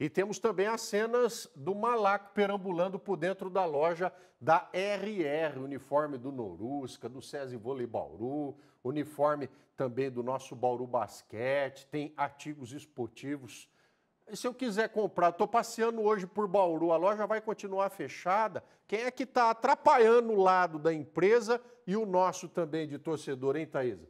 E temos também as cenas do Malaco perambulando por dentro da loja da RR, uniforme do Norusca, do SESI Vôlei Bauru, uniforme também do nosso Bauru Basquete, tem artigos esportivos. E se eu quiser comprar, estou passeando hoje por Bauru, a loja vai continuar fechada. Quem é que está atrapalhando o lado da empresa e o nosso também de torcedor, hein, Thaisa?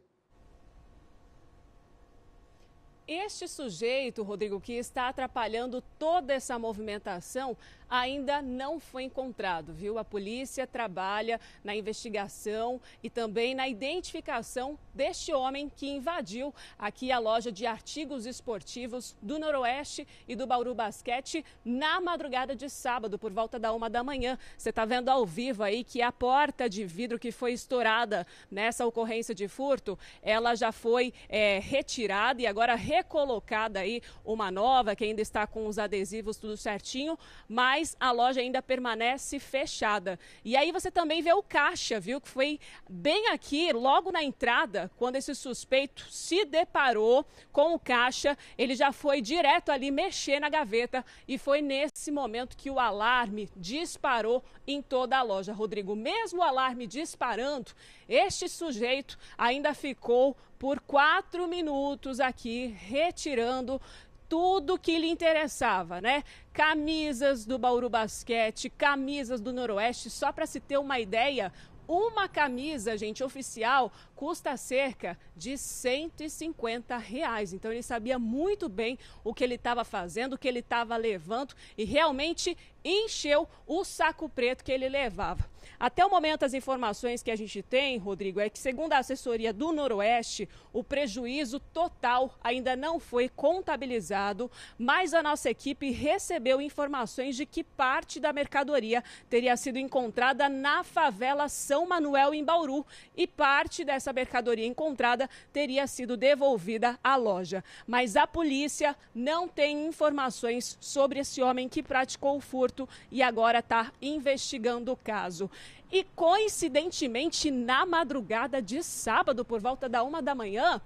Este sujeito, Rodrigo, que está atrapalhando toda essa movimentação, ainda não foi encontrado, viu? A polícia trabalha na investigação e também na identificação deste homem que invadiu aqui a loja de artigos esportivos do Noroeste e do Bauru Basquete na madrugada de sábado, por volta da uma da manhã. Você está vendo ao vivo aí que a porta de vidro que foi estourada nessa ocorrência de furto, ela já foi é, retirada e agora colocada aí uma nova, que ainda está com os adesivos tudo certinho, mas a loja ainda permanece fechada. E aí você também vê o caixa, viu, que foi bem aqui, logo na entrada, quando esse suspeito se deparou com o caixa, ele já foi direto ali mexer na gaveta e foi nesse momento que o alarme disparou em toda a loja. Rodrigo, mesmo o alarme disparando, este sujeito ainda ficou por quatro minutos aqui retirando tudo que lhe interessava, né? Camisas do Bauru Basquete, camisas do Noroeste, só para se ter uma ideia, uma camisa, gente, oficial, custa cerca de 150 reais. Então ele sabia muito bem o que ele estava fazendo, o que ele estava levando e realmente encheu o saco preto que ele levava. Até o momento, as informações que a gente tem, Rodrigo, é que, segundo a assessoria do Noroeste, o prejuízo total ainda não foi contabilizado, mas a nossa equipe recebeu informações de que parte da mercadoria teria sido encontrada na favela São Manuel, em Bauru, e parte dessa mercadoria encontrada teria sido devolvida à loja. Mas a polícia não tem informações sobre esse homem que praticou o furto e agora está investigando o caso. E coincidentemente, na madrugada de sábado, por volta da uma da manhã,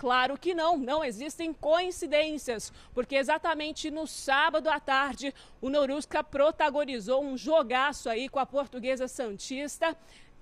Claro que não, não existem coincidências, porque exatamente no sábado à tarde o Norusca protagonizou um jogaço aí com a portuguesa Santista.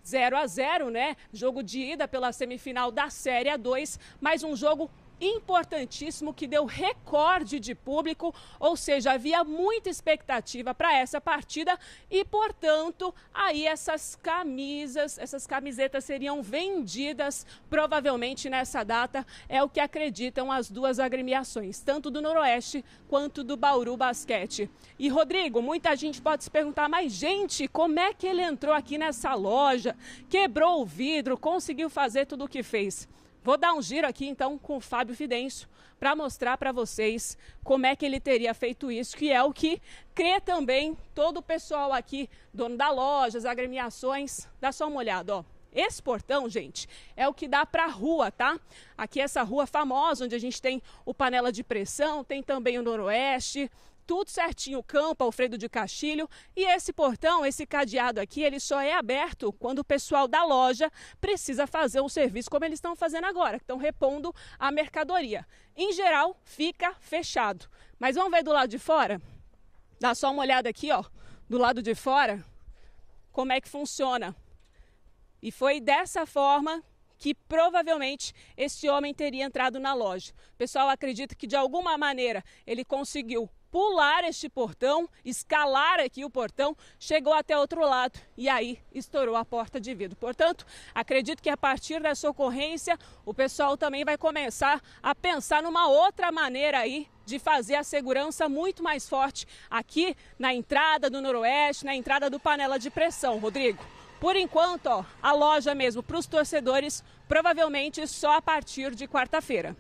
0 a 0, né? Jogo de ida pela semifinal da Série A2, mas um jogo importantíssimo que deu recorde de público, ou seja, havia muita expectativa para essa partida e, portanto, aí essas camisas, essas camisetas seriam vendidas provavelmente nessa data, é o que acreditam as duas agremiações, tanto do Noroeste quanto do Bauru Basquete. E Rodrigo, muita gente pode se perguntar, mas gente, como é que ele entrou aqui nessa loja, quebrou o vidro, conseguiu fazer tudo o que fez? Vou dar um giro aqui então com o Fábio Fidêncio para mostrar para vocês como é que ele teria feito isso, que é o que crê também todo o pessoal aqui, dono da loja, as agremiações. Dá só uma olhada, ó. Esse portão, gente, é o que dá para a rua, tá? Aqui é essa rua famosa, onde a gente tem o Panela de Pressão, tem também o Noroeste, tudo certinho o campo, Alfredo de Castilho. E esse portão, esse cadeado aqui, ele só é aberto quando o pessoal da loja precisa fazer um serviço como eles estão fazendo agora, que estão repondo a mercadoria. Em geral, fica fechado. Mas vamos ver do lado de fora? Dá só uma olhada aqui, ó, do lado de fora, como é que funciona. E foi dessa forma que provavelmente esse homem teria entrado na loja. O pessoal acredita que de alguma maneira ele conseguiu pular este portão, escalar aqui o portão, chegou até outro lado e aí estourou a porta de vidro. Portanto, acredito que a partir dessa ocorrência, o pessoal também vai começar a pensar numa outra maneira aí de fazer a segurança muito mais forte aqui na entrada do Noroeste, na entrada do Panela de Pressão, Rodrigo. Por enquanto, ó, a loja mesmo para os torcedores, provavelmente só a partir de quarta-feira.